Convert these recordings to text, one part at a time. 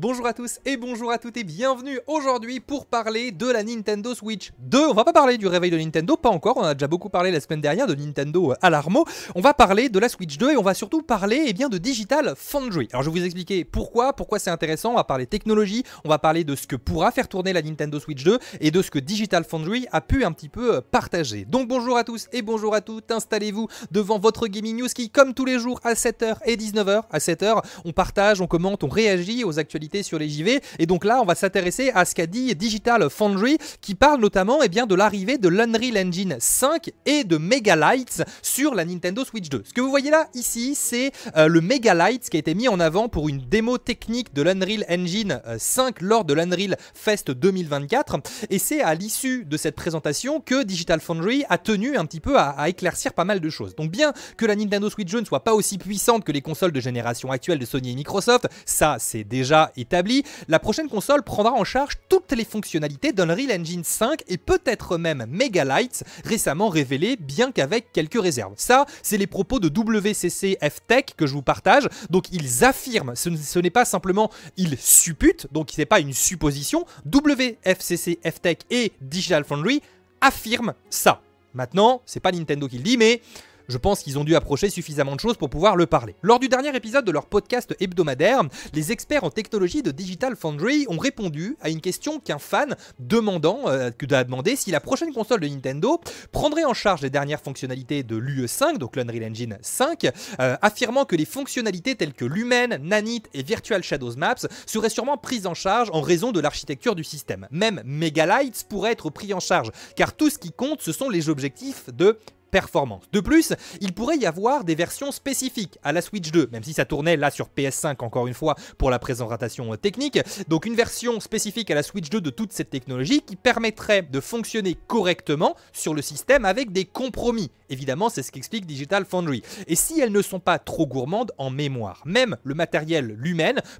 Bonjour à tous et bonjour à toutes et bienvenue aujourd'hui pour parler de la Nintendo Switch 2. On va pas parler du réveil de Nintendo, pas encore, on a déjà beaucoup parlé la semaine dernière de Nintendo euh, Alarmo. On va parler de la Switch 2 et on va surtout parler eh bien, de Digital Foundry. Alors je vais vous expliquer pourquoi, pourquoi c'est intéressant, on va parler technologie, on va parler de ce que pourra faire tourner la Nintendo Switch 2 et de ce que Digital Foundry a pu un petit peu euh, partager. Donc bonjour à tous et bonjour à toutes, installez-vous devant votre Gaming News qui comme tous les jours à 7h et 19h, à 7h on partage, on commente, on réagit aux actualités sur les JV. Et donc là, on va s'intéresser à ce qu'a dit Digital Foundry, qui parle notamment et eh bien, de l'arrivée de l'Unreal Engine 5 et de Megalights sur la Nintendo Switch 2. Ce que vous voyez là, ici, c'est euh, le Megalights qui a été mis en avant pour une démo technique de l'Unreal Engine 5 euh, lors de l'Unreal Fest 2024. Et c'est à l'issue de cette présentation que Digital Foundry a tenu un petit peu à, à éclaircir pas mal de choses. Donc bien que la Nintendo Switch 2 ne soit pas aussi puissante que les consoles de génération actuelle de Sony et Microsoft, ça c'est déjà établi, la prochaine console prendra en charge toutes les fonctionnalités d'un Real Engine 5 et peut-être même Mega Lights, récemment révélées, bien qu'avec quelques réserves. Ça, c'est les propos de WCCF Tech que je vous partage. Donc ils affirment, ce, n'est pas simplement ils supputent, donc c'est pas une supposition. WCCF Tech et Digital Foundry affirment ça. Maintenant, c'est pas Nintendo qui le dit, mais je pense qu'ils ont dû approcher suffisamment de choses pour pouvoir le parler. Lors du dernier épisode de leur podcast hebdomadaire, les experts en technologie de Digital Foundry ont répondu à une question qu'un fan demandant euh, a demandé si la prochaine console de Nintendo prendrait en charge les dernières fonctionnalités de l'UE5, donc l'Unreal Engine 5, euh, affirmant que les fonctionnalités telles que Lumen, Nanite et Virtual Shadows Maps seraient sûrement prises en charge en raison de l'architecture du système. Même Megalights pourrait être pris en charge, car tout ce qui compte, ce sont les objectifs de performance. De plus, il pourrait y avoir des versions spécifiques à la Switch 2, même si ça tournait là sur PS5 encore une fois pour la présentation euh, technique, donc une version spécifique à la Switch 2 de toute cette technologie qui permettrait de fonctionner correctement sur le système avec des compromis. Évidemment, c'est ce qu'explique Digital Foundry. Et si elles ne sont pas trop gourmandes en mémoire, même le matériel lui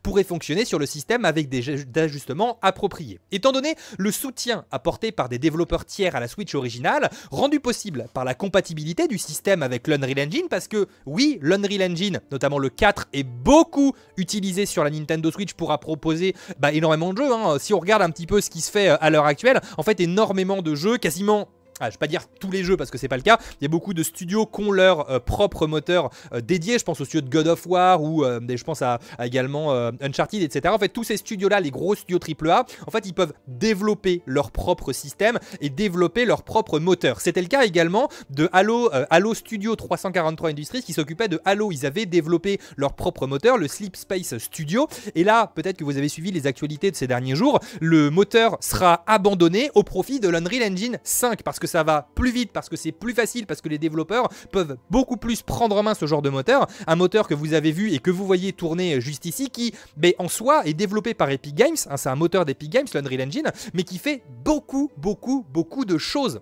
pourrait fonctionner sur le système avec des ajustements appropriés. Étant donné le soutien apporté par des développeurs tiers à la Switch originale, rendu possible par la compagnie compatibilité du système avec l'Unreal Engine parce que oui, l'Unreal Engine, notamment le 4, est beaucoup utilisé sur la Nintendo Switch pour proposer bah, énormément de jeux. Hein. Si on regarde un petit peu ce qui se fait euh, à l'heure actuelle, en fait énormément de jeux, quasiment ah, je ne vais pas dire tous les jeux parce que c'est pas le cas. Il y a beaucoup de studios qui ont leur euh, propre moteur euh, dédié. Je pense aux studios de God of War ou euh, je pense à, également Uncharted, etc. En fait, tous ces studios-là, les gros studios AAA, en fait, ils peuvent développer leur propre système et développer leur propre moteur. C'était le cas également de Halo, Halo Studio 343 Industries qui s'occupait de Halo. Ils avaient développé leur propre moteur, le Sleep Space Studio. Et là, peut-être que vous avez suivi les actualités de ces derniers jours. Le moteur sera abandonné au profit de l'Unreal Engine 5 parce que ça va plus vite, parce que c'est plus facile, parce que les développeurs peuvent beaucoup plus prendre en main ce genre de moteur. Un moteur que vous avez vu et que vous voyez tourner juste ici, qui mais ben, en soi est développé par Epic Games, hein, c'est un moteur d'Epic Games, l'Unreal Engine, mais qui fait beaucoup, beaucoup, beaucoup de choses.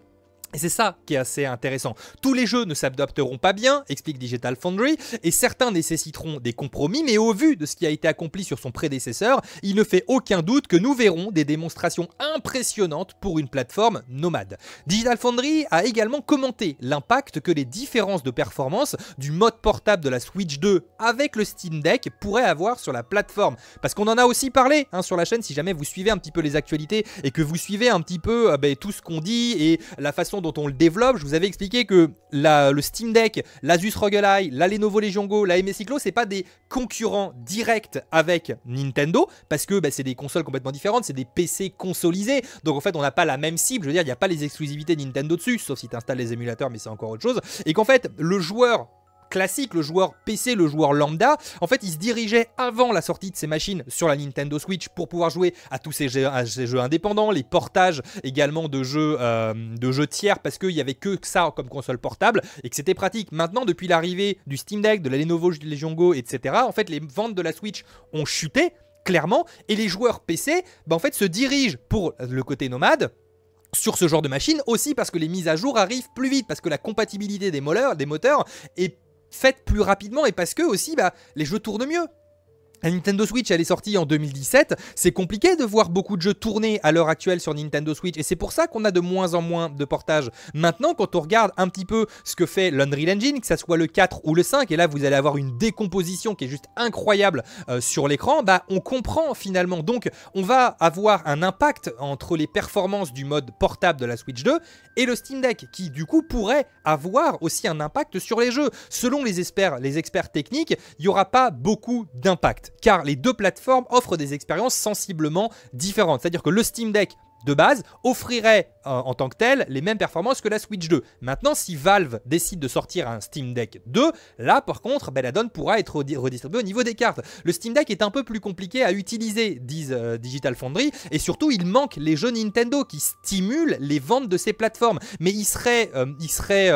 Et c'est ça qui est assez intéressant. Tous les jeux ne s'adapteront pas bien, explique Digital Foundry, et certains nécessiteront des compromis, mais au vu de ce qui a été accompli sur son prédécesseur, il ne fait aucun doute que nous verrons des démonstrations impressionnantes pour une plateforme nomade. Digital Foundry a également commenté l'impact que les différences de performance du mode portable de la Switch 2 avec le Steam Deck pourraient avoir sur la plateforme. Parce qu'on en a aussi parlé hein, sur la chaîne si jamais vous suivez un petit peu les actualités et que vous suivez un petit peu euh, ben, tout ce qu'on dit et la façon dont on le développe, je vous avais expliqué que le Steam Deck, l'Asus ROG la Lenovo Legion Go, la Cyclo, c'est pas des concurrents directs avec Nintendo parce que bah, c'est des consoles complètement différentes, c'est des PC consolisés. Donc en fait, on n'a pas la même cible. Je veux dire, il n'y a pas les exclusivités Nintendo dessus, sauf si tu installes les émulateurs, mais c'est encore autre chose. Et qu'en fait, le joueur classique, le joueur PC, le joueur lambda, en fait, il se dirigeait avant la sortie de ces machines sur la Nintendo Switch pour pouvoir jouer à tous ces jeux, indépendants, les portages également de jeux, euh, de jeux tiers, parce qu'il n'y avait que ça comme console portable et que c'était pratique. Maintenant, depuis l'arrivée du Steam Deck, de la Lenovo Legion Go, etc., en fait, les ventes de la Switch ont chuté clairement, et les joueurs PC, bah, en fait, se dirigent pour le côté nomade sur ce genre de machine aussi parce que les mises à jour arrivent plus vite, parce que la compatibilité des, des moteurs est faites plus rapidement et parce que aussi bah, les jeux tournent mieux. La Nintendo Switch, elle est sortie en 2017. C'est compliqué de voir beaucoup de jeux tourner à l'heure actuelle sur Nintendo Switch. Et c'est pour ça qu'on a de moins en moins de portages. Maintenant, quand on regarde un petit peu ce que fait l'Unreal Engine, que ça soit le 4 ou le 5, et là, vous allez avoir une décomposition qui est juste incroyable euh, sur l'écran, bah, on comprend finalement. Donc, on va avoir un impact entre les performances du mode portable de la Switch 2 et le Steam Deck, qui du coup pourrait avoir aussi un impact sur les jeux. Selon les experts, les experts techniques, il n'y aura pas beaucoup d'impact car les deux plateformes offrent des expériences sensiblement différentes. C'est-à-dire que le Steam Deck de base, offrirait euh, en tant que tel les mêmes performances que la Switch 2. Maintenant, si Valve décide de sortir un Steam Deck 2, là par contre, ben, la donne pourra être redistribuée au niveau des cartes. Le Steam Deck est un peu plus compliqué à utiliser, disent euh, Digital Foundry, et surtout il manque les jeux Nintendo qui stimulent les ventes de ces plateformes. Mais il serait, euh, il serait,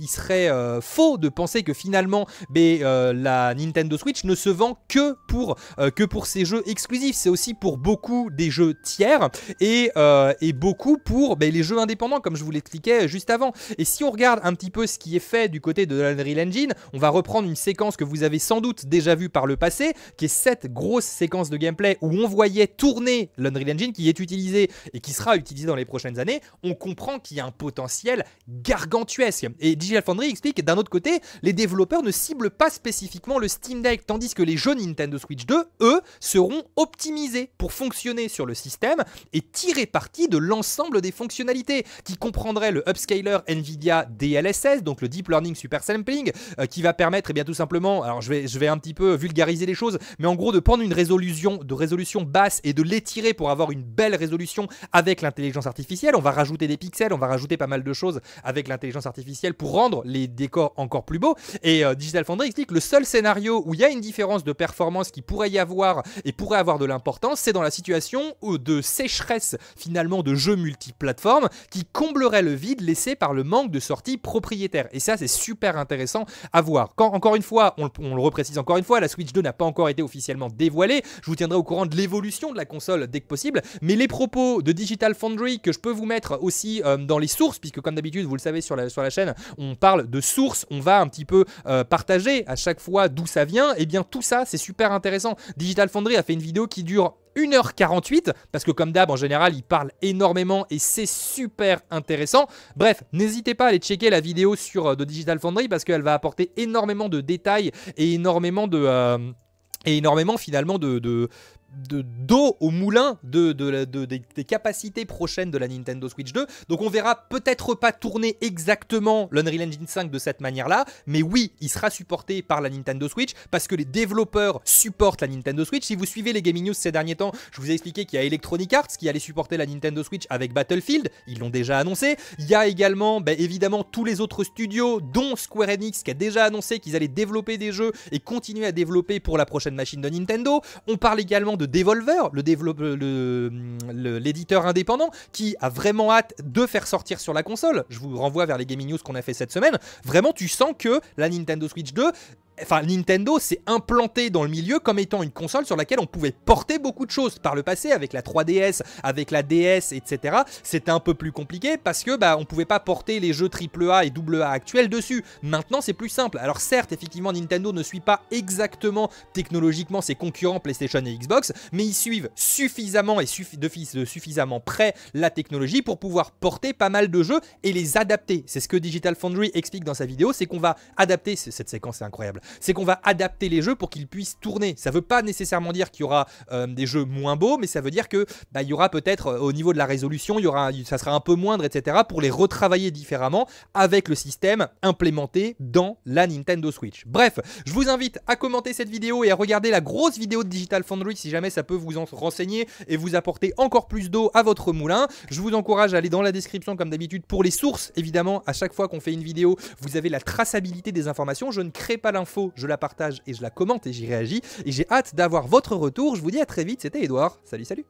il serait faux de penser que finalement ben, la Nintendo Switch ne se vend que pour, que pour ses jeux exclusifs. C'est aussi pour beaucoup des jeux tiers et... Euh, et beaucoup pour ben, les jeux indépendants, comme je vous l'expliquais juste avant. Et si on regarde un petit peu ce qui est fait du côté de l'Unreal Engine, on va reprendre une séquence que vous avez sans doute déjà vue par le passé, qui est cette grosse séquence de gameplay où on voyait tourner l'Unreal Engine qui est utilisé et qui sera utilisé dans les prochaines années. On comprend qu'il y a un potentiel gargantuesque. Et Digital Foundry explique que d'un autre côté, les développeurs ne ciblent pas spécifiquement le Steam Deck, tandis que les jeux Nintendo Switch 2, eux, seront optimisés pour fonctionner sur le système et tirer par partie de l'ensemble des fonctionnalités, qui comprendrait le upscaler NVIDIA DLSS, donc le Deep Learning Super Sampling, euh, qui va permettre, et eh bien tout simplement, alors je vais, je vais un petit peu vulgariser les choses, mais en gros de prendre une résolution, de résolution basse et de l'étirer pour avoir une belle résolution avec l'intelligence artificielle. On va rajouter des pixels, on va rajouter pas mal de choses avec l'intelligence artificielle pour rendre les décors encore plus beaux. Et euh, Digital Foundry explique le seul scénario où il y a une différence de performance qui pourrait y avoir et pourrait avoir de l'importance, c'est dans la situation euh, de sécheresse finalement finalement de jeux multiplateformes qui comblerait le vide laissé par le manque de sorties propriétaires. Et ça, c'est super intéressant à voir. Quand, encore une fois, on, le reprécise encore une fois, la Switch 2 n'a pas encore été officiellement dévoilée. Je vous tiendrai au courant de l'évolution de la console dès que possible. Mais les propos de Digital Foundry que je peux vous mettre aussi euh, dans les sources, puisque comme d'habitude, vous le savez sur la, sur la chaîne, on parle de sources, on va un petit peu euh, partager à chaque fois d'où ça vient. Et eh bien tout ça, c'est super intéressant. Digital Foundry a fait une vidéo qui dure 1h48, parce que comme d'hab, en général, il parle énormément et c'est super intéressant. Bref, n'hésitez pas à aller checker la vidéo sur euh, de Digital Foundry parce qu'elle va apporter énormément de détails et énormément de... Euh, et énormément finalement de, de, de dos au moulin de, des capacités prochaines de la Nintendo Switch 2. Donc on verra peut-être pas tourner exactement l'Unreal Engine 5 de cette manière-là, mais oui, il sera supporté par la Nintendo Switch parce que les développeurs supportent la Nintendo Switch. Si vous suivez les gaming news ces derniers temps, je vous ai expliqué qu'il y a Electronic Arts qui allait supporter la Nintendo Switch avec Battlefield, ils l'ont déjà annoncé. Il y a également ben, évidemment tous les autres studios dont Square Enix qui a déjà annoncé qu'ils allaient développer des jeux et continuer à développer pour la prochaine machine de Nintendo. On parle également de Devolver, l'éditeur le, l'éditeur indépendant, qui a vraiment hâte de faire sortir sur la console. Je vous renvoie vers les Gaming News qu'on a fait cette semaine. Vraiment, tu sens que la Nintendo Switch 2 enfin Nintendo s'est implanté dans le milieu comme étant une console sur laquelle on pouvait porter beaucoup de choses par le passé avec la 3DS, avec la DS, etc. C'était un peu plus compliqué parce que bah on pouvait pas porter les jeux AAA et AA actuels dessus. Maintenant c'est plus simple. Alors certes effectivement Nintendo ne suit pas exactement technologiquement ses concurrents PlayStation et Xbox, mais ils suivent suffisamment et suffisamment près la technologie pour pouvoir porter pas mal de jeux et les adapter. C'est ce que Digital Foundry explique dans sa vidéo, c'est qu'on va adapter cette séquence est incroyable c'est qu'on va adapter les jeux pour qu'ils puissent tourner. Ça veut pas nécessairement dire qu'il y aura euh, des jeux moins beaux, mais ça veut dire que bah, il y aura peut-être euh, au niveau de la résolution, il y aura, ça sera un peu moindre, etc. pour les retravailler différemment avec le système implémenté dans la Nintendo Switch. Bref, je vous invite à commenter cette vidéo et à regarder la grosse vidéo de Digital Foundry si jamais ça peut vous en renseigner et vous apporter encore plus d'eau à votre moulin. Je vous encourage à aller dans la description comme d'habitude pour les sources. Évidemment, à chaque fois qu'on fait une vidéo, vous avez la traçabilité des informations. Je ne crée pas l'info je la partage et je la commente et j'y réagis. Et j'ai hâte d'avoir votre retour. Je vous dis à très vite. C'était Edouard. Salut, salut.